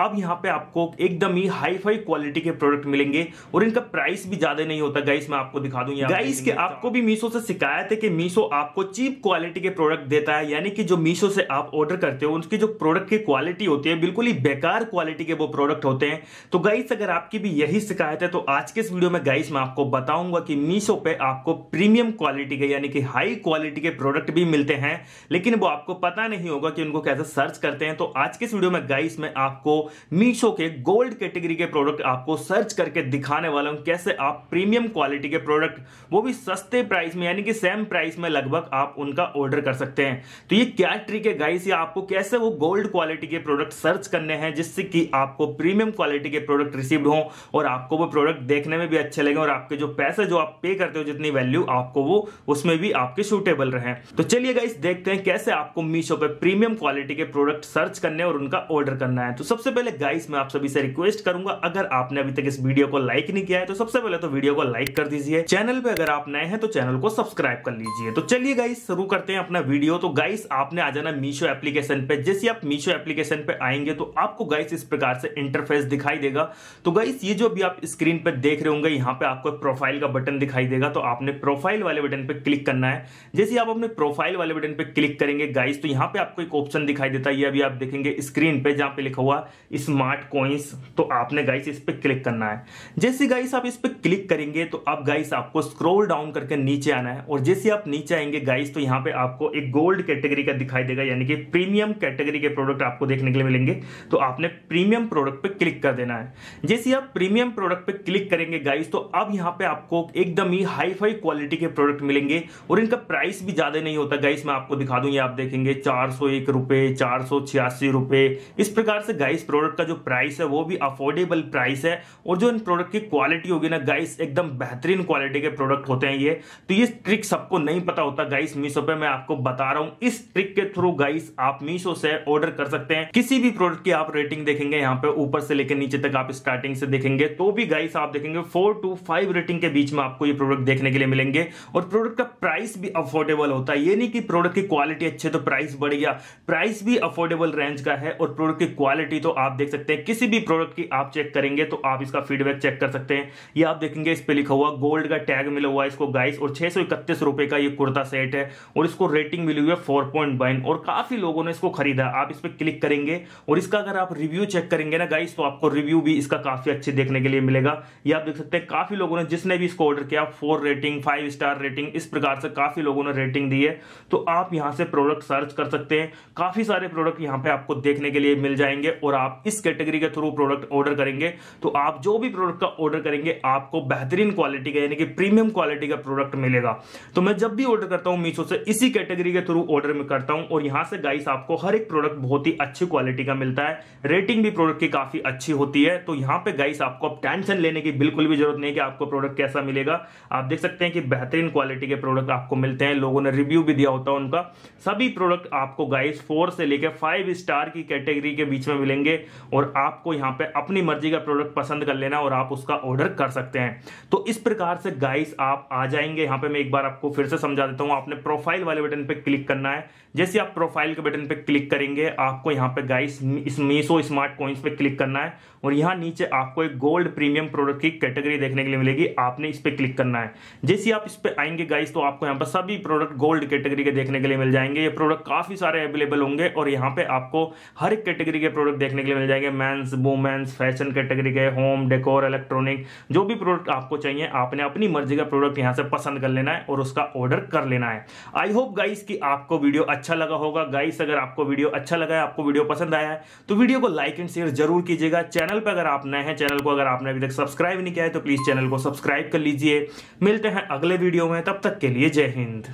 अब यहाँ पे आपको एकदम ही हाई फाई क्वालिटी के प्रोडक्ट मिलेंगे और इनका प्राइस भी ज्यादा नहीं होता गाइस मैं आपको दिखा दूं गाइस के आपको भी मीशो से शिकायत है कि मीशो आपको चीप क्वालिटी के प्रोडक्ट देता है यानी कि जो मीशो से आप ऑर्डर करते हो उनकी जो प्रोडक्ट की क्वालिटी होती है बिल्कुल ही बेकार क्वालिटी के वो प्रोडक्ट होते हैं तो गाइस अगर आपकी भी यही शिकायत है तो आज के इस वीडियो में गाइस मैं आपको बताऊंगा कि मीशो पे आपको प्रीमियम क्वालिटी के यानी कि हाई क्वालिटी के प्रोडक्ट भी मिलते हैं लेकिन वो आपको पता नहीं होगा कि उनको कैसे सर्च करते हैं तो आज के इस वीडियो में गाइस में आपको मीशो के गोल्ड कैटेगरी के प्रोडक्ट आपको सर्च करके दिखाने वाला हूं कैसे आप प्रीमियम क्वालिटी के प्रोडक्ट वो भी सस्ते प्राइस में यानी कि सेम प्राइस में लगभग आप उनका ऑर्डर कर सकते हैं तो ये क्या ट्रिक है गाइस या आपको कैसे वो गोल्ड क्वालिटी के प्रोडक्ट सर्च करने हैं जिससे कि आपको प्रीमियम क्वालिटी के प्रोडक्ट रिसीव हों और आपको वो प्रोडक्ट देखने में भी अच्छे लगे और आपके जो पैसे जो आप पे करते हो जितनी वैल्यू आपको वो उसमें भी आपके सूटेबल रहे तो चलिए गाइस देखते हैं कैसे आपको मीशो पर प्रीमियम क्वालिटी के प्रोडक्ट सर्च करने और उनका ऑर्डर करना है तो सबसे सबसे पहले गाइस मैं आप सभी से रिक्वेस्ट करूंगा अगर आपने अभी तक इस वीडियो को लाइक नहीं किया है तो सबसे पहले तो वीडियो को लाइक कर दीजिए चैनल पे अगर आप नए हैं तो चैनल को सब्सक्राइब कर लीजिए तो चलिए गाइस शुरू करते हैं अपना वीडियो तो गाइस आपने आ जाना मीशो एप्लीकेशन पे जैसे आप मीशो एप्लीकेशन पे आएंगे तो आपको गाइस इस प्रकार से इंटरफेस दिखाई देगा तो गाइस ये जो अभी आप स्क्रीन पर देख रहे होंगे यहाँ पे आपको प्रोफाइल का बटन दिखाई देगा तो आपने प्रोफाइल वाले बटन पर क्लिक करना है जैसे आप अपने प्रोफाइल वाले बटन पर क्लिक करेंगे गाइस तो यहाँ पे आपको एक ऑप्शन दिखाई देता है ये अभी आप देखेंगे स्क्रीन पे जहां पे लिखा हुआ स्मार्ट कॉइंस तो आपने गाइस इस पर क्लिक करना है जैसे गाइस आप इस पर क्लिक करेंगे तो अब गाइस आपको स्क्रोल डाउन करके नीचे आना है और जैसे आप नीचे आएंगे गाइस तो यहाँ पे आपको एक गोल्ड कैटेगरी का दिखाई देगा यानी कि प्रीमियम कैटेगरी के प्रोडक्ट आपको देखने के लिए मिलेंगे तो आपने प्रीमियम प्रोडक्ट पर क्लिक कर देना है जैसे आप प्रीमियम प्रोडक्ट पर क्लिक करेंगे गाइस तो अब यहाँ पे आपको एकदम ही हाई फाई क्वालिटी के प्रोडक्ट मिलेंगे और इनका प्राइस भी ज्यादा नहीं होता गाइस मैं आपको दिखा दूंगी आप देखेंगे चार सौ एक रुपए चार सौ छियासी रुपए इस प्रकार से गाइस प्रोडक्ट का जो प्राइस है वो भी अफोर्डेबल प्राइस है और जो इन प्रोडक्ट की क्वालिटी होगी ना गाइस एकदम बेहतरीन क्वालिटी के प्रोडक्ट होते हैं ये तो ये ट्रिक सबको नहीं पता होता गाइस मीशो पे मैं आपको बता रहा हूँ इस ट्रिक के थ्रू गाइस आप मीशो से ऑर्डर कर सकते हैं किसी भी प्रोडक्ट की आप रेटिंग देखेंगे यहाँ पे ऊपर से लेकर नीचे तक आप स्टार्टिंग से देखेंगे तो भी गाइस आप देखेंगे फोर टू फाइव रेटिंग के बीच में आपको ये प्रोडक्ट देखने के लिए मिलेंगे और प्रोडक्ट का प्राइस भी अफोर्डेबल होता है ये नहीं कि प्रोडक्ट की क्वालिटी अच्छे तो प्राइस बढ़ गया प्राइस भी अफोर्डेबल रेंज का है और प्रोडक्ट की क्वालिटी तो आप देख सकते हैं किसी भी प्रोडक्ट की आप चेक करेंगे तो आप इसका फीडबैक चेक कर सकते हैं ये आप देखेंगे इस पे लिखा हुआ गोल्ड का टैग मिला हुआ है इसको गाइस और छह रुपए का ये कुर्ता सेट है और इसको रेटिंग मिली हुई है फोर और काफी लोगों ने इसको खरीदा आप इस पर क्लिक करेंगे और इसका अगर आप रिव्यू चेक करेंगे ना गाइस तो आपको रिव्यू भी इसका काफी अच्छे देखने के लिए मिलेगा ये आप देख सकते हैं काफी लोगों ने जिसने भी इसको ऑर्डर किया four rating five star rating इस प्रकार से काफी लोगों ने रेटिंग दी है तो आप यहां से प्रोडक्ट सर्च कर सकते हैं काफी सारे प्रोडक्ट यहां पे आपको देखने के लिए मिल जाएंगे और आप इस कैटेगरी के थ्रू प्रोडक्ट ऑर्डर करेंगे तो आप जो भी प्रोडक्ट का ऑर्डर करेंगे आपको बेहतरीन क्वालिटी का यानी कि प्रीमियम क्वालिटी का प्रोडक्ट मिलेगा तो मैं जब भी ऑर्डर करता हूं मीशो से इसी कैटेगरी के थ्रू ऑर्डर में करता हूं और यहां से गाइस आपको हर एक प्रोडक्ट बहुत ही अच्छी क्वालिटी का मिलता है रेटिंग भी प्रोडक्ट की काफी अच्छी होती है तो यहां पर गाइस आपको अब टेंशन लेने की बिल्कुल भी जरूरत नहीं कि आपको प्रोडक्ट कैसा मिलेगा आप देख सकते हैं कि बेहतरीन क्वालिटी के प्रोडक्ट आपको मिलते हैं लोगों ने रिव्यू भी दिया होता है उनका सभी प्रोडक्ट आपको गाइस फोर से लेकर फाइव स्टार की कैटेगरी के बीच में मिलेंगे और आपको यहाँ पे अपनी मर्जी का प्रोडक्ट पसंद कर लेना और आप उसका ऑर्डर कर सकते हैं तो इस प्रकार से गाइस आप आ जाएंगे यहाँ पे मैं एक बार आपको फिर से समझा देता हूँ आपने प्रोफाइल वाले बटन पे क्लिक करना है जैसे आप प्रोफाइल के बटन पे क्लिक करेंगे आपको यहाँ पे गाइस इस मीसो स्मार्ट कॉइन्स पे क्लिक करना है और यहाँ नीचे आपको एक गोल्ड प्रीमियम प्रोडक्ट की कैटेगरी देखने के लिए मिलेगी आपने इस पर क्लिक करना है जैसे आप इस पर आएंगे गाइस तो आपको यहाँ पर सभी प्रोडक्ट गोल्ड कैटेगरी के देखने के लिए मिल जाएंगे ये प्रोडक्ट काफी सारे अवेलेबल होंगे और यहाँ पे आपको हर एक कैटेगरी के प्रोडक्ट देखने के लिए मिल जाएंगे मेंस वुमेंस फैशन कैटेगरी के होम डेकोर इलेक्ट्रॉनिक जो भी प्रोडक्ट आपको चाहिए आपने अपनी मर्जी का प्रोडक्ट यहां से पसंद कर लेना है और उसका ऑर्डर कर लेना है आई होप गाइस कि आपको वीडियो अच्छा लगा होगा गाइस अगर आपको वीडियो अच्छा लगा है आपको वीडियो पसंद आया है तो वीडियो को लाइक एंड शेयर जरूर कीजिएगा चैनल पर अगर आप नए हैं चैनल को अगर आपने अभी तक सब्सक्राइब नहीं किया है तो प्लीज चैनल को सब्सक्राइब कर लीजिए मिलते हैं अगले वीडियो में तब तक के लिए जय हिंद